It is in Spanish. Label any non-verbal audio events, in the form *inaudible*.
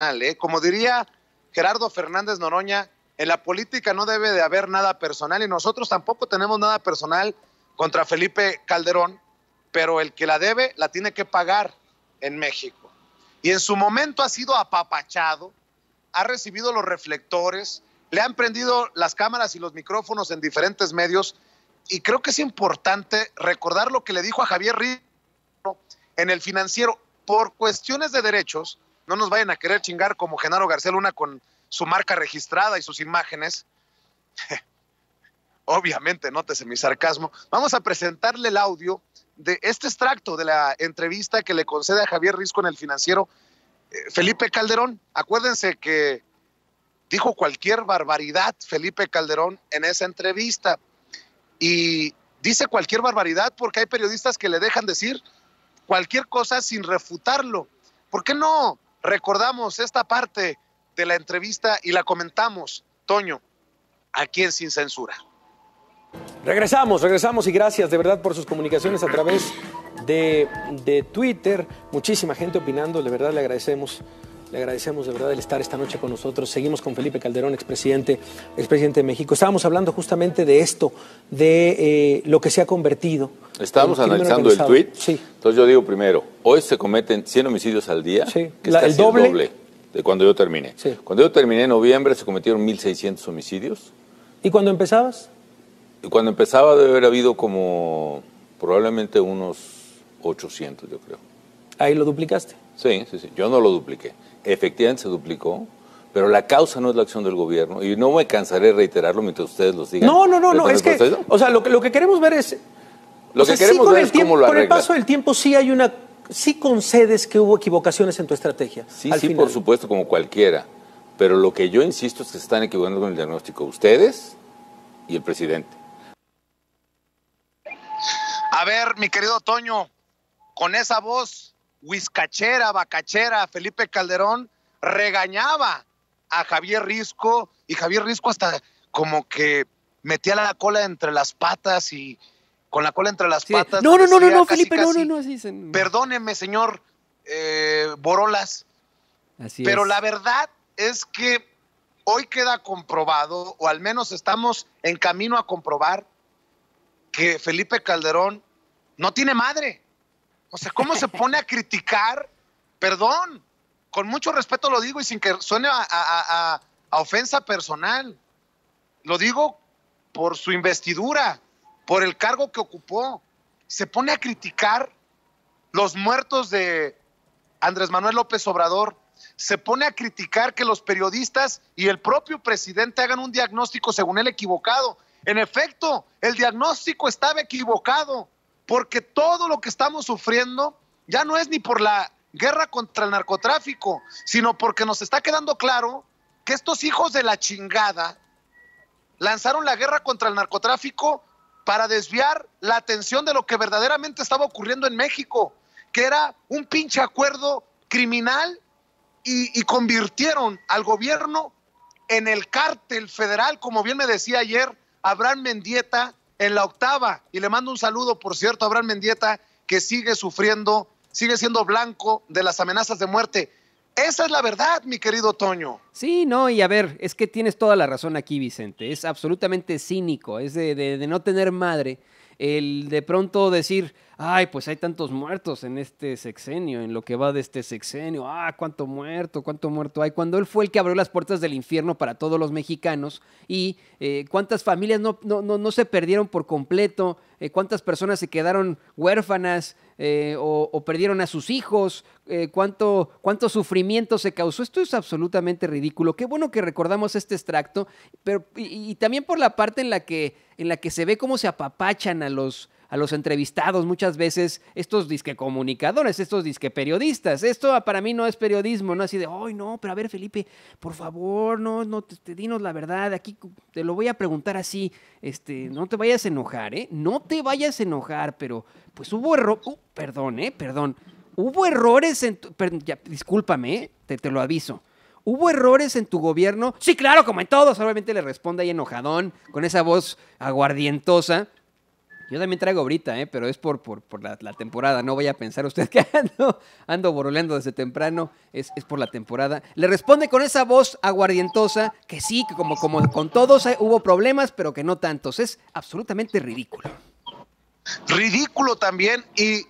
¿eh? Como diría Gerardo Fernández Noroña, en la política no debe de haber nada personal y nosotros tampoco tenemos nada personal contra Felipe Calderón, pero el que la debe la tiene que pagar en México. Y en su momento ha sido apapachado, ha recibido los reflectores, le han prendido las cámaras y los micrófonos en diferentes medios y creo que es importante recordar lo que le dijo a Javier Río en el financiero por cuestiones de derechos no nos vayan a querer chingar como Genaro García Luna con su marca registrada y sus imágenes. *laughs* Obviamente, nótese mi sarcasmo. Vamos a presentarle el audio de este extracto de la entrevista que le concede a Javier Risco en el financiero eh, Felipe Calderón. Acuérdense que dijo cualquier barbaridad Felipe Calderón en esa entrevista. Y dice cualquier barbaridad porque hay periodistas que le dejan decir cualquier cosa sin refutarlo. ¿Por qué no recordamos esta parte de la entrevista y la comentamos, Toño, aquí en Sin Censura. Regresamos, regresamos y gracias de verdad por sus comunicaciones a través de, de Twitter. Muchísima gente opinando, de verdad le agradecemos. Le agradecemos de verdad el estar esta noche con nosotros. Seguimos con Felipe Calderón, expresidente, expresidente de México. Estábamos hablando justamente de esto, de eh, lo que se ha convertido. Estábamos analizando el tweet. Entonces yo digo primero, hoy se cometen 100 homicidios al día, sí. es casi el doble. de cuando yo terminé. Cuando yo terminé en noviembre se cometieron 1.600 homicidios. ¿Y cuando empezabas? Y cuando empezaba debe haber habido como probablemente unos 800, yo creo. ¿Ahí lo duplicaste? Sí, sí, sí. Yo no lo dupliqué efectivamente se duplicó, pero la causa no es la acción del gobierno. Y no me cansaré de reiterarlo mientras ustedes lo sigan. No, no, no, Es que, o sea, lo que, lo que queremos ver es. Lo que queremos ver es cómo lo Con el paso del tiempo sí hay una. Sí concedes que hubo equivocaciones en tu estrategia. Sí, sí, por supuesto, como cualquiera. Pero lo que yo insisto es que se están equivocando con el diagnóstico. Ustedes y el presidente. A ver, mi querido Toño, con esa voz Huizcachera, Bacachera, Felipe Calderón, regañaba a Javier Risco y Javier Risco hasta como que metía la cola entre las patas y con la cola entre las patas. No, no, no, no, Felipe, no, no, no. Perdóneme, señor eh, Borolas. pero la verdad es que hoy queda comprobado, o al menos estamos en camino a comprobar, que Felipe Calderón no tiene madre. O sea, ¿cómo se pone a criticar? Perdón, con mucho respeto lo digo y sin que suene a, ofensa personal. Lo digo por su investidura, por el cargo que ocupó. Se pone a criticar los muertos de Andrés Manuel López Obrador. Se pone a criticar que los periodistas y el propio presidente hagan un diagnóstico según él equivocado. En efecto, el diagnóstico estaba equivocado porque todo lo que estamos sufriendo ya no es ni por la guerra contra el narcotráfico, sino porque nos está quedando claro que estos hijos de la chingada lanzaron la guerra contra el narcotráfico para desviar la atención de lo que verdaderamente estaba ocurriendo en México, que era un pinche acuerdo criminal y, convirtieron al gobierno en el cártel federal, como bien me decía ayer Abraham Mendieta, en la octava. Y le mando un saludo, por cierto, a Abraham Mendieta, que sigue sufriendo, sigue siendo blanco de las amenazas de muerte. Esa es la verdad, mi querido Toño. Sí, no, y a ver, es que tienes toda la razón aquí, Vicente. Es absolutamente cínico, es de, de no tener madre el de pronto decir, ay, pues hay tantos muertos en este sexenio, en lo que va de este sexenio, ah, cuánto muerto, cuánto muerto hay, cuando él fue el que abrió las puertas del infierno para todos los mexicanos y eh, cuántas familias no, no, se perdieron por completo, eh, cuántas personas se quedaron huérfanas. Eh, o, perdieron a sus hijos, cuánto, cuánto sufrimiento se causó. Esto es absolutamente ridículo. Qué bueno que recordamos este extracto, pero y también por la parte en la que en la que se ve cómo se apapachan a los, a los entrevistados muchas veces estos disque comunicadores, estos disque periodistas. Esto ah, para mí no es periodismo, no así de, ay, no, pero a ver, Felipe, por favor, no, no, te, dinos la verdad, aquí te lo voy a preguntar así, este, no te vayas a enojar, ¿eh? No te vayas a enojar, pero pues hubo error, uh, perdón, ¿eh? Perdón. Hubo errores en tu... discúlpame, ¿eh? te lo aviso. ¿Hubo errores en tu gobierno? Sí, claro, como en todos. Obviamente le responde ahí enojadón, con esa voz aguardientosa. Yo también traigo ahorita, ¿eh? pero es por, por, la, temporada. No vaya a pensar usted que *laughs* ando, ando desde temprano. Es, por la temporada. Le responde con esa voz aguardientosa que sí, que como, como con todos hubo problemas, pero que no tantos. Es absolutamente ridículo. Ridículo también y